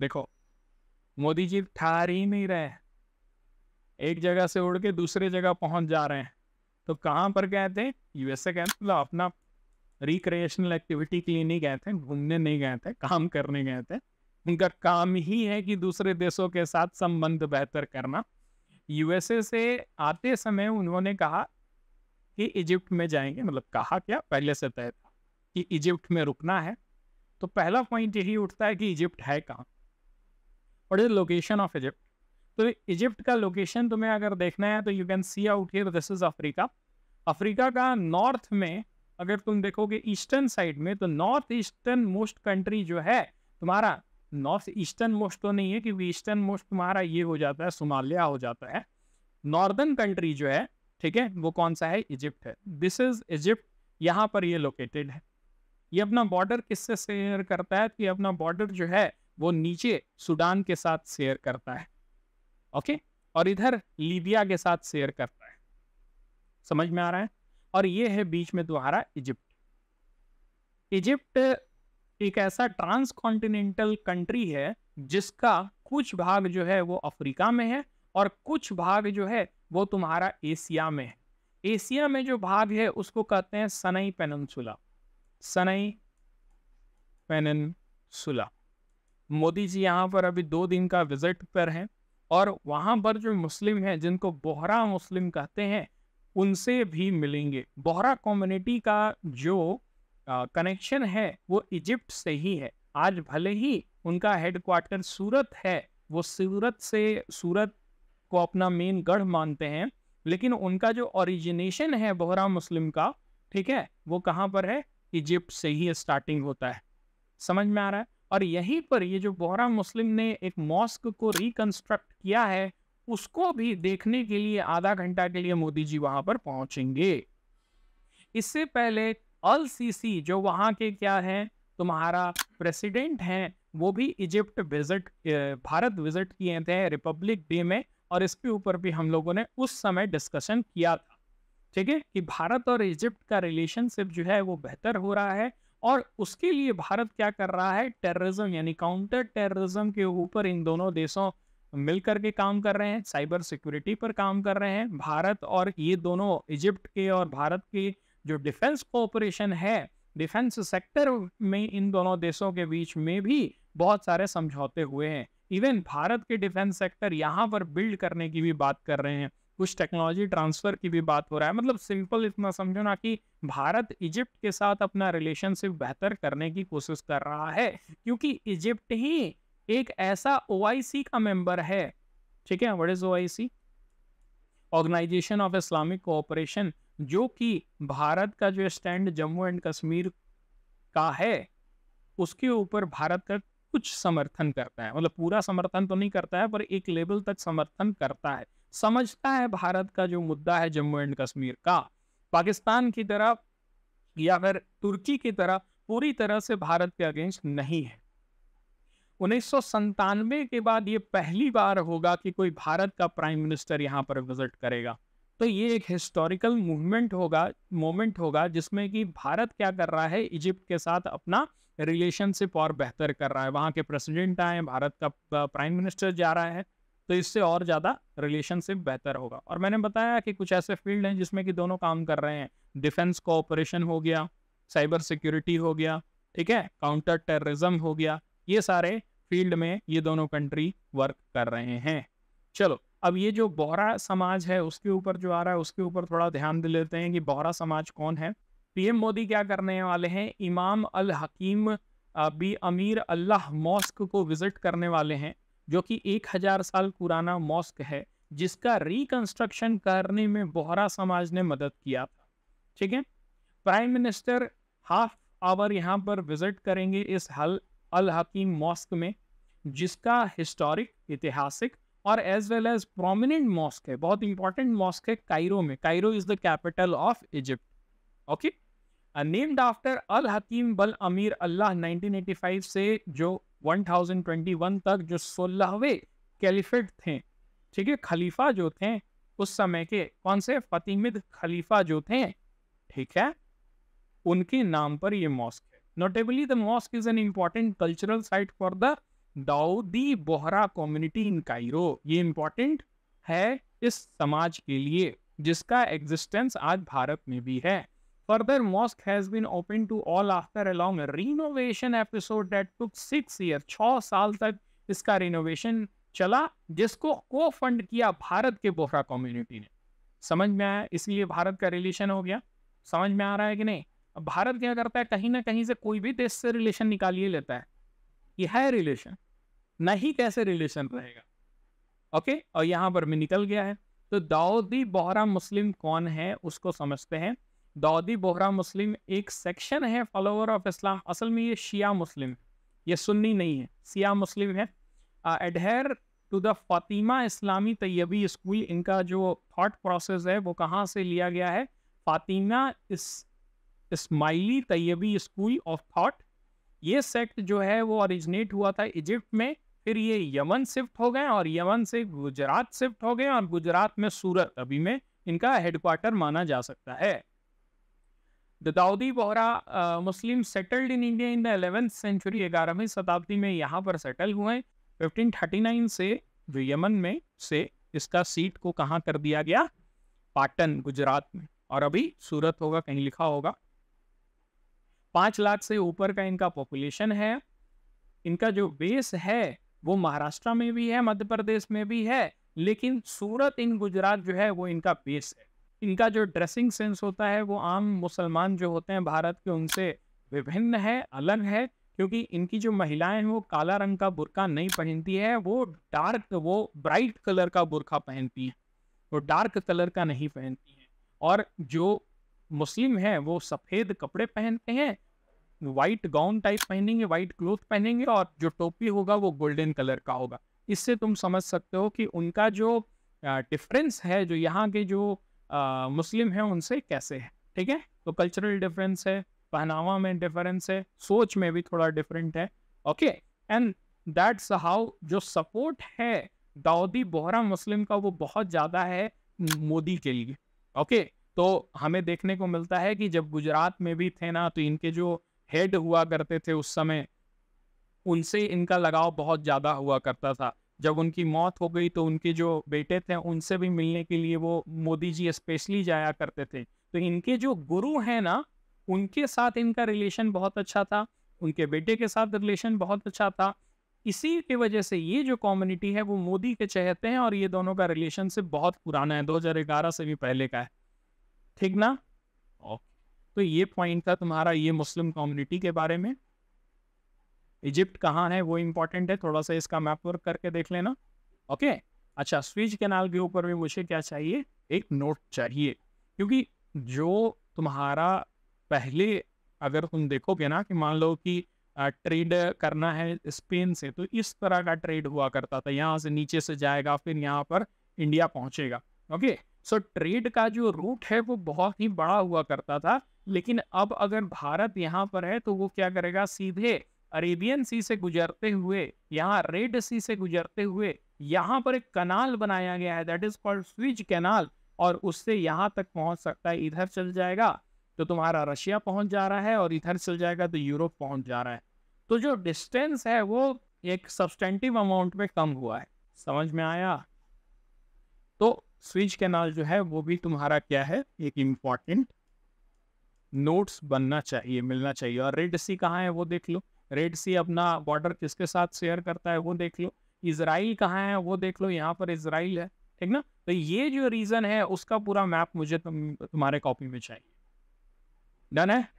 देखो मोदी जी ठहर ही नहीं रहे एक जगह से उड़ के दूसरे जगह पहुंच जा रहे हैं तो कहाँ पर गए थे यूएसए गए थे मतलब अपना रिक्रिएशनल एक्टिविटी के लिए नहीं गए थे घूमने नहीं गए थे काम करने गए थे उनका काम ही है कि दूसरे देशों के साथ संबंध बेहतर करना यूएसए से आते समय उन्होंने कहा कि इजिप्ट में जाएंगे मतलब कहा क्या पहले से तय था कि इजिप्ट में रुकना है तो पहला पॉइंट यही उठता है कि इजिप्ट है कहाँ what is location of Egypt तो इजिप्ट का लोकेशन तुम्हें अगर देखना है तो you can see out here this is Africa Africa का नॉर्थ में अगर तुम देखोगे ईस्टर्न साइड में तो नॉर्थ ईस्टर्न मोस्ट कंट्री जो है तुम्हारा नॉर्थ ईस्टर्न मोस्ट तो नहीं है क्योंकि ईस्टर्न मोस्ट तुम्हारा ये हो जाता है सोमालिया हो जाता है नॉर्दर्न कंट्री जो है ठीक है वो कौन सा है इजिप्ट है दिस इज इजिप्ट यहाँ पर ये लोकेटेड है ये अपना बॉर्डर किससे शेयर करता है कि तो अपना बॉर्डर जो है वो नीचे सूडान के साथ शेयर करता है ओके और इधर लीबिया के साथ शेयर करता है समझ में आ रहा है और ये है बीच में तुम्हारा इजिप्ट इजिप्ट एक ऐसा ट्रांस कॉन्टिनेंटल कंट्री है जिसका कुछ भाग जो है वो अफ्रीका में है और कुछ भाग जो है वो तुम्हारा एशिया में है एशिया में जो भाग है उसको कहते हैं सनई पेनसुला सनई पेनसुला मोदी जी यहाँ पर अभी दो दिन का विजिट पर हैं और वहाँ पर जो मुस्लिम हैं जिनको बोहरा मुस्लिम कहते हैं उनसे भी मिलेंगे बोहरा कम्युनिटी का जो कनेक्शन है वो इजिप्ट से ही है आज भले ही उनका हेडक्वार्टर सूरत है वो सूरत से सूरत को अपना मेन गढ़ मानते हैं लेकिन उनका जो ओरिजिनेशन है बोहरा मुस्लिम का ठीक है वो कहाँ पर है इजिप्ट से ही स्टार्टिंग होता है समझ में आ रहा है और यहीं पर ये जो बोहरा मुस्लिम ने एक मॉस्क को रिकंस्ट्रक्ट किया है उसको भी देखने के लिए आधा घंटा के लिए मोदी जी वहां पर पहुंचेंगे इससे पहले अल सीसी जो वहां के क्या है तुम्हारा प्रेसिडेंट हैं वो भी इजिप्ट विजिट भारत विजिट किए थे रिपब्लिक डे में और इसके ऊपर भी हम लोगों ने उस समय डिस्कशन किया था ठीक है कि भारत और इजिप्ट का रिलेशनशिप जो है वो बेहतर हो रहा है और उसके लिए भारत क्या कर रहा है टेररिज्म यानी काउंटर टेररिज्म के ऊपर इन दोनों देशों मिलकर के काम कर रहे हैं साइबर सिक्योरिटी पर काम कर रहे हैं भारत और ये दोनों इजिप्ट के और भारत के जो डिफेंस कोऑपरेशन है डिफेंस सेक्टर में इन दोनों देशों के बीच में भी बहुत सारे समझौते हुए हैं इवन भारत के डिफेंस सेक्टर यहाँ पर बिल्ड करने की भी बात कर रहे हैं कुछ टेक्नोलॉजी ट्रांसफ़र की भी बात हो रहा है मतलब सिंपल इतना समझो ना कि भारत इजिप्ट के साथ अपना रिलेशनशिप बेहतर करने की कोशिश कर रहा है क्योंकि इजिप्ट ही एक ऐसा ओ का मेंबर है ठीक है what is O organisation of Islamic cooperation जो कि भारत का जो स्टैंड जम्मू एंड कश्मीर का है उसके ऊपर भारत का कुछ समर्थन करता है मतलब पूरा समर्थन तो नहीं करता है पर एक लेवल तक समर्थन करता है समझता है भारत का जो मुद्दा है जम्मू एंड कश्मीर का पाकिस्तान की तरफ या फिर तुर्की की तरफ पूरी तरह से भारत के अगेंस्ट नहीं है उन्नीस के बाद ये पहली बार होगा कि कोई भारत का प्राइम मिनिस्टर यहाँ पर विजिट करेगा तो ये एक हिस्टोरिकल मूवमेंट होगा मोमेंट होगा जिसमें कि भारत क्या कर रहा है इजिप्ट के साथ अपना रिलेशनशिप और बेहतर कर रहा है वहाँ के प्रेसिडेंट आए भारत का प्राइम मिनिस्टर जा रहा है तो इससे और ज़्यादा रिलेशनशिप बेहतर होगा और मैंने बताया कि कुछ ऐसे फील्ड हैं जिसमें कि दोनों काम कर रहे हैं डिफेंस कोऑपरेशन हो गया साइबर सिक्योरिटी हो गया ठीक है काउंटर टेररिज्म हो गया ये सारे फील्ड में ये दोनों कंट्री वर्क कर रहे हैं चलो अब ये जो बोहरा समाज है उसके ऊपर जो आ रहा है उसके ऊपर थोड़ा ध्यान दे लेते हैं कि बोहरा समाज कौन है पीएम मोदी क्या करने वाले हैं इमाम अल हकीम बी अमीर अल्लाह मॉस्क को विजिट करने वाले हैं जो कि एक हजार साल पुराना मॉस्क है जिसका रिकंस्ट्रक्शन करने में बोहरा समाज ने मदद किया था ठीक है प्राइम मिनिस्टर हाफ आवर यहाँ पर विजिट करेंगे इस हल अल हकीम मॉस्क में जिसका हिस्टोरिक ऐतिहासिक और as well as prominent mosque है बहुत इंपॉर्टेंट मॉस्क है कायरो में Cairo is the capital of Egypt okay named after Al Hakim Bi Amr अल्लाह 1985 से जो 1021 तक जो सोलहवें कैलिफेट थे ठीक है खलीफा जो थे उस समय के कौन से फतिमिद खलीफा जो थे ठीक है उनके नाम पर ये मॉस्क है notably the mosque is an important cultural site for the Dawoodi Bohra community in Cairo ये इम्पॉर्टेंट है इस समाज के लिए जिसका एग्जिस्टेंस आज भारत में भी है Further, mosque has been open to all after a long renovation episode that took six year छः साल तक इसका रिनोवेशन चला जिसको को फंड किया भारत के बोहरा कम्युनिटी ने समझ में आया इसलिए भारत का रिलेशन हो गया समझ में आ रहा है कि नहीं अब भारत क्या करता है कहीं ना कहीं से कोई भी देश से रिलेशन निकाल ही लेता है ये है रिलेशन नहीं कैसे रिलेशन रहेगा ओके और यहाँ पर भी निकल गया है तो दाऊदी बोहरा मुस्लिम कौन है उसको समझते हैं दाऊदी बोहरा मुस्लिम एक सेक्शन है फॉलोअर ऑफ इस्लाम असल में ये शिया मुस्लिम ये सुन्नी नहीं है सिया मुस्लिम है एडहर टू द फातिमा इस्लामी तैयबी स्कूल इनका जो थाट प्रोसेस है वो कहाँ से लिया गया है फातिमा इस इस्माइली तैयबी स्कूल ऑफ थाट ये सेक्ट जो है वो ओरिजिनेट हुआ था इजिप्ट में फिर ये यमन शिफ्ट हो गए और यमन से गुजरात शिफ्ट हो गए और गुजरात में सूरत अभी में इनका हेडक्वार्टर माना जा सकता है the Dawoodi Bohra Muslim settled in India in the eleventh century ग्यारहवीं शताब्दी में यहाँ पर सेटल हुए नाइन से जो यमन में से इसका सीट को कहाँ कर दिया गया पाटन गुजरात में और अभी सूरत होगा कहीं लिखा होगा पाँच लाख से ऊपर का इनका पॉपुलेशन है इनका जो बेस है वो महाराष्ट्र में भी है मध्य प्रदेश में भी है लेकिन सूरत इन गुजरात जो है वो इनका बेस है इनका जो ड्रेसिंग सेंस होता है वो आम मुसलमान जो होते हैं भारत के उनसे विभिन्न है अलग है क्योंकि इनकी जो महिलाएं हैं वो काला रंग का बुरका नहीं पहनती है वो डार्क वो ब्राइट कलर का बुरका पहनती हैं वो डार्क कलर का नहीं पहनती हैं और जो मुस्लिम हैं वो सफ़ेद कपड़े पहनते हैं वाइट गाउन टाइप पहनेंगे वाइट क्लोथ पहनेंगे और जो टोपी होगा वो गोल्डन कलर का होगा इससे तुम समझ सकते हो कि उनका जो डिफरेंस है जो यहाँ के जो मुस्लिम हैं उनसे कैसे है ठीक है तो कल्चरल डिफरेंस है पहनावा में डिफरेंस है सोच में भी थोड़ा डिफरेंट है ओके एंड दैट्स हाउ जो सपोर्ट है दाऊदी बोहरा मुस्लिम का वो बहुत ज़्यादा है मोदी के लिए ओके तो हमें देखने को मिलता है कि जब गुजरात में भी थे ना तो इनके जो हेड हुआ करते थे उस समय उनसे इनका लगाव बहुत ज़्यादा हुआ करता था जब उनकी मौत हो गई तो उनके जो बेटे थे उनसे भी मिलने के लिए वो मोदी जी स्पेशली जाया करते थे तो इनके जो गुरु हैं ना उनके साथ इनका रिलेशन बहुत अच्छा था उनके बेटे के साथ रिलेशन बहुत अच्छा था इसी की वजह से ये जो कम्युनिटी है वो मोदी के चहते हैं और ये दोनों का रिलेशनशिप बहुत पुराना है दो से भी पहले का है ठीक ना ओके तो ये पॉइंट था तुम्हारा ये मुस्लिम कम्युनिटी के बारे में इजिप्ट कहाँ है वो इम्पोर्टेंट है थोड़ा सा इसका मैप वर्क करके देख लेना ओके अच्छा स्विच कैनाल के ऊपर भी मुझे क्या चाहिए एक नोट चाहिए क्योंकि जो तुम्हारा पहले अगर तुम देखोगे ना कि मान लो कि ट्रेड करना है स्पेन से तो इस तरह का ट्रेड हुआ करता था यहाँ से नीचे से जाएगा फिर यहाँ पर इंडिया पहुँचेगा ओके सो ट्रेड का जो रूट है वो बहुत ही बड़ा हुआ करता था लेकिन अब अगर भारत यहाँ पर है तो वो क्या करेगा सीधे अरेबियन सी से गुजरते हुए यहाँ रेड सी से गुजरते हुए यहाँ पर एक कनाल बनाया गया है that is called Suez canal और उससे यहाँ तक पहुँच सकता है इधर चल जाएगा तो तुम्हारा रशिया पहुँच जा रहा है और इधर चल जाएगा तो यूरोप पहुँच जा रहा है तो जो डिस्टेंस है वो एक सब्सटेंटिव अमाउंट में कम हुआ है समझ में आया तो स्विच कैनाल जो है वो भी तुम्हारा क्या है एक इम्पॉर्टेंट नोट्स बनना चाहिए मिलना चाहिए और रेड सी कहाँ है वो देख लो रेड सी अपना बॉर्डर किसके साथ शेयर करता है वो देख लो इसराइल कहाँ है वो देख लो यहाँ पर इसराइल है ठीक ना तो ये जो रीज़न है उसका पूरा मैप मुझे तुम तुम्हारे कॉपी में चाहिए डन है